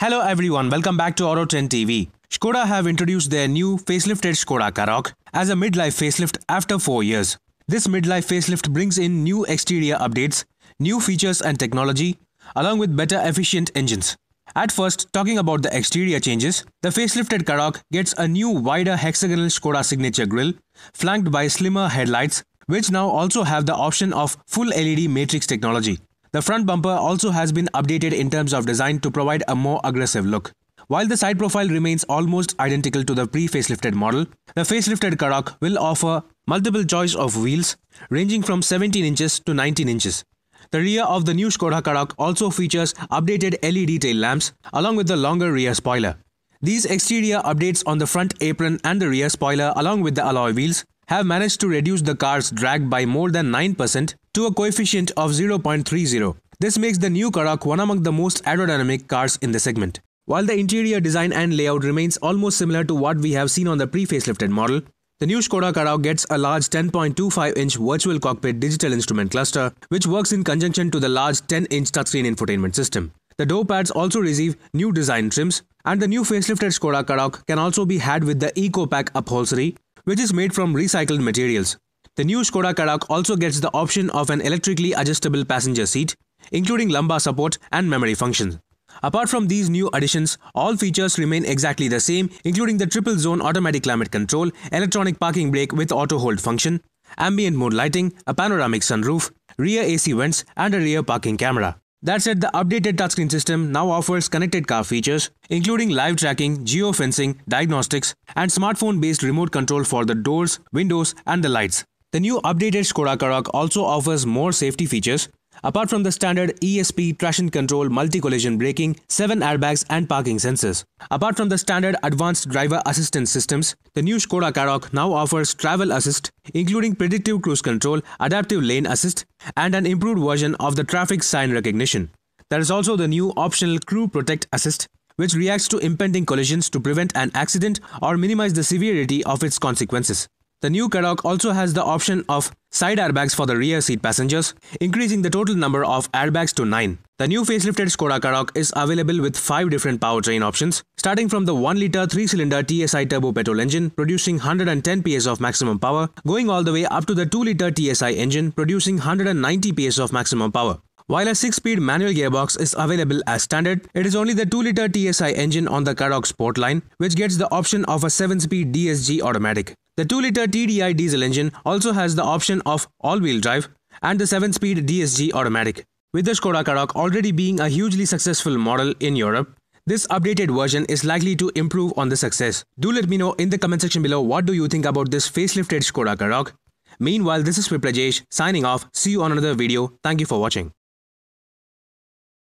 Hello everyone, welcome back to Auto Trend TV. Skoda have introduced their new facelifted Skoda Karoq as a midlife facelift after 4 years. This midlife facelift brings in new exterior updates, new features and technology, along with better efficient engines. At first, talking about the exterior changes, the facelifted Karoq gets a new wider hexagonal Skoda signature grille, flanked by slimmer headlights, which now also have the option of full LED matrix technology. The front bumper also has been updated in terms of design to provide a more aggressive look. While the side profile remains almost identical to the pre-facelifted model, the facelifted Karak will offer multiple choice of wheels ranging from 17 inches to 19 inches. The rear of the new Skoda Karak also features updated LED tail lamps along with the longer rear spoiler. These exterior updates on the front apron and the rear spoiler along with the alloy wheels have managed to reduce the car's drag by more than 9% to a coefficient of 0.30. This makes the new Karak one among the most aerodynamic cars in the segment. While the interior design and layout remains almost similar to what we have seen on the pre-facelifted model, the new Skoda Karak gets a large 10.25-inch virtual cockpit digital instrument cluster, which works in conjunction to the large 10-inch touchscreen infotainment system. The door pads also receive new design trims, and the new facelifted Skoda Karak can also be had with the Eco Pack upholstery, which is made from recycled materials. The new Skoda Kadak also gets the option of an electrically adjustable passenger seat, including lumbar support and memory functions. Apart from these new additions, all features remain exactly the same, including the triple zone automatic climate control, electronic parking brake with auto hold function, ambient mode lighting, a panoramic sunroof, rear AC vents, and a rear parking camera. That said, the updated touchscreen system now offers connected car features, including live tracking, geofencing, diagnostics, and smartphone based remote control for the doors, windows, and the lights. The new updated Skoda Karoq also offers more safety features. Apart from the standard ESP traction control multi-collision braking, 7 airbags and parking sensors. Apart from the standard advanced driver assistance systems, the new Skoda Karoq now offers travel assist including predictive cruise control, adaptive lane assist and an improved version of the traffic sign recognition. There is also the new optional crew protect assist which reacts to impending collisions to prevent an accident or minimize the severity of its consequences. The new Kadok also has the option of side airbags for the rear seat passengers, increasing the total number of airbags to 9. The new facelifted Skoda Kadok is available with 5 different powertrain options, starting from the 1-litre 3-cylinder TSI turbo petrol engine producing 110 PS of maximum power, going all the way up to the 2-litre TSI engine producing 190 PS of maximum power. While a 6-speed manual gearbox is available as standard, it is only the 2-litre TSI engine on the Kadok Sportline which gets the option of a 7-speed DSG automatic. The 2-litre TDI diesel engine also has the option of all-wheel drive and the 7-speed DSG automatic. With the Skoda Karoq already being a hugely successful model in Europe, this updated version is likely to improve on the success. Do let me know in the comment section below what do you think about this facelifted Skoda Karoq. Meanwhile, this is Viprajesh signing off. See you on another video. Thank you for watching.